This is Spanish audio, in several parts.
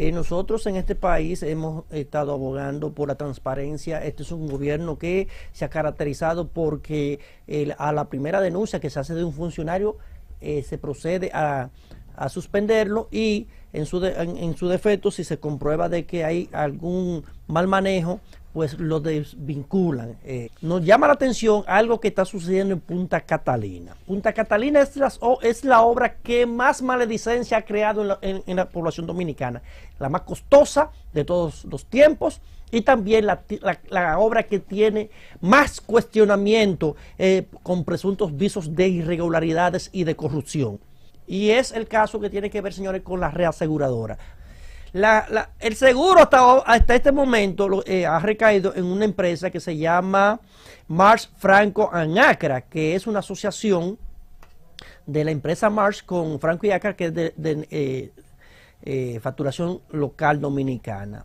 Eh, nosotros en este país hemos estado abogando por la transparencia. Este es un gobierno que se ha caracterizado porque a la primera denuncia que se hace de un funcionario eh, se procede a, suspenderlo y en su, en su defecto, si se comprueba de que hay algún mal manejo, pues lo desvinculan. Eh, nos llama la atención algo que está sucediendo en Punta Catalina. Punta Catalina es, la obra que más maledicencia ha creado en la, población dominicana, la más costosa de todos los tiempos y también la, obra que tiene más cuestionamiento eh, con presuntos visos de irregularidades y de corrupción. Y es el caso que tiene que ver, señores, con la reaseguradora el seguro hasta, hasta este momento lo, eh, ha recaído en una empresa que se llama Mars Franco Acra, que es una asociación de la empresa Marsh con Franco y Acra, que es de, eh, eh, facturación local dominicana.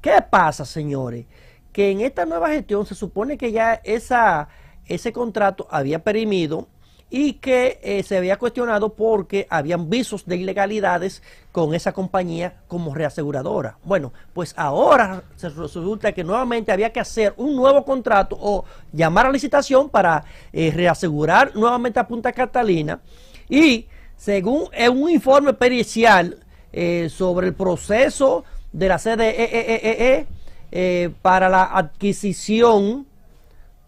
¿Qué pasa, señores? Que en esta nueva gestión se supone que ya esa, ese contrato había perimido y que eh, se había cuestionado porque habían visos de ilegalidades con esa compañía como reaseguradora. Bueno, pues ahora se resulta que nuevamente había que hacer un nuevo contrato o llamar a licitación para eh, reasegurar nuevamente a Punta Catalina y según un informe pericial eh, sobre el proceso de la sede e e e para la adquisición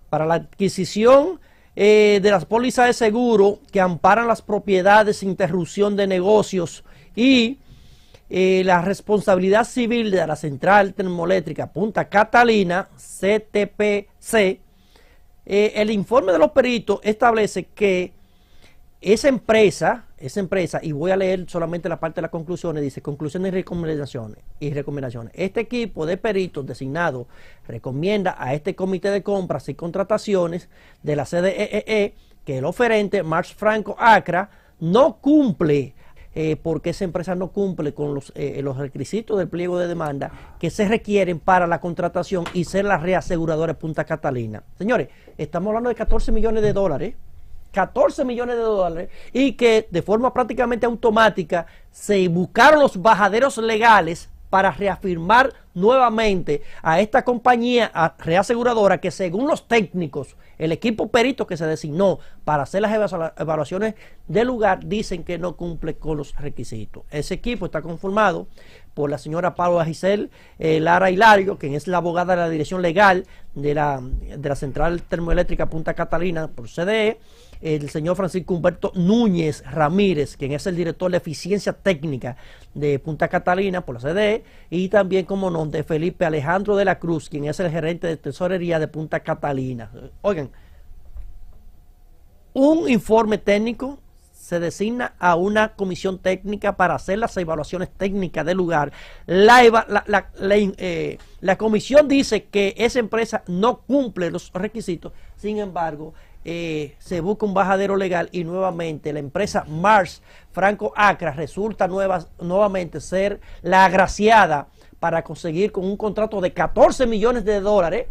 para la adquisición eh, de las pólizas de seguro que amparan las propiedades, sin interrupción de negocios y eh, la responsabilidad civil de la central termoeléctrica Punta Catalina, CTPC, eh, el informe de los peritos establece que esa empresa esa empresa, y voy a leer solamente la parte de las conclusiones, dice conclusiones y recomendaciones, y recomendaciones. Este equipo de peritos designado recomienda a este comité de compras y contrataciones de la CDEE e e que el oferente Marx Franco Acra no cumple eh, porque esa empresa no cumple con los, eh, los requisitos del pliego de demanda que se requieren para la contratación y ser la reaseguradora de Punta Catalina. Señores, estamos hablando de 14 millones de dólares. 14 millones de dólares y que de forma prácticamente automática se buscaron los bajaderos legales para reafirmar nuevamente a esta compañía reaseguradora que según los técnicos, el equipo perito que se designó para hacer las evaluaciones del lugar, dicen que no cumple con los requisitos. Ese equipo está conformado por la señora Paula Giselle eh, Lara Hilario, quien es la abogada de la dirección legal de la, de la central termoeléctrica Punta Catalina por CDE, el señor Francisco Humberto Núñez Ramírez, quien es el director de eficiencia técnica de Punta Catalina por la CDE, y también como nombre de Felipe Alejandro de la Cruz, quien es el gerente de tesorería de Punta Catalina. Oigan, un informe técnico se designa a una comisión técnica para hacer las evaluaciones técnicas del lugar. La, la, la, eh, la, comisión dice que esa empresa no cumple los requisitos, sin embargo, eh, se busca un bajadero legal y nuevamente la empresa Mars Franco Acra resulta nuevamente ser la agraciada para conseguir con un contrato de 14 millones de dólares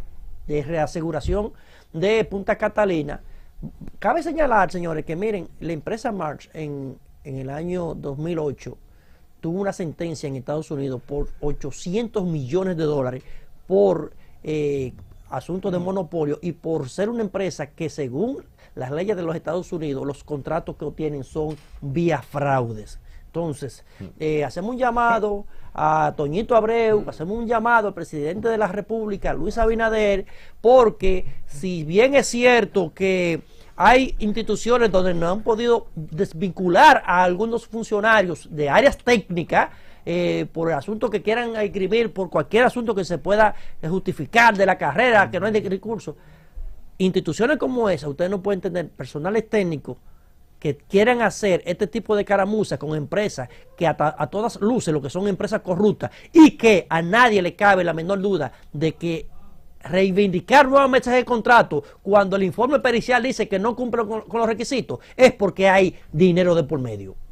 de reaseguración de Punta Catalina. Cabe señalar, señores, que miren, la empresa Mars en, el año 2008 tuvo una sentencia en Estados Unidos por 800 millones de dólares por eh, asuntos de mm. monopolio y por ser una empresa que según las leyes de los Estados Unidos los contratos que obtienen son vía fraudes. Entonces, mm. eh, hacemos un llamado a Toñito Abreu, mm. hacemos un llamado al presidente de la República, Luis Abinader, porque si bien es cierto que hay instituciones donde no han podido desvincular a algunos funcionarios de áreas técnicas, eh, por el asunto que quieran escribir, por cualquier asunto que se pueda justificar de la carrera, que no hay de recursos. Instituciones como esa, ustedes no pueden tener personales técnicos que quieran hacer este tipo de caramuzas con empresas que a, todas luces lo que son empresas corruptas y que a nadie le cabe la menor duda de que reivindicar nuevamente de contrato cuando el informe pericial dice que no cumple con los requisitos es porque hay dinero de por medio.